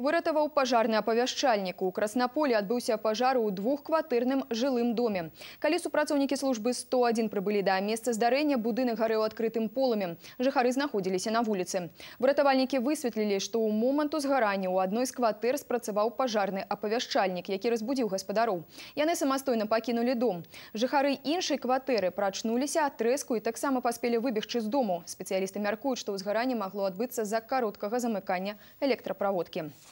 Выратаваў пажарны апавяшчальнік. У Краснаполі адбыўся пажар у двухкватырным жылым доме. Калі супрацоўнікі службы 101 прыбылі да месца здарэння, будынак гарэў адкрытым полымем. Жыхары знаходзіліся на вуліцы. Выратавальнікі высветлілі, што ў моманту згарання ў адной з кватыр спрацаваў пажарны апавяшчальнік, які разбудзіў гаспадароў. Яны самастойна пакінулі дом. Жыхары іншай кватыры прачнуліся ад трэску і таксама паспелі выбегчы з дому. Спецыялісты мяркуюць, што ўзгаранне магло адбыцца з-за кароткага замыкання электраправодкі. Thank you.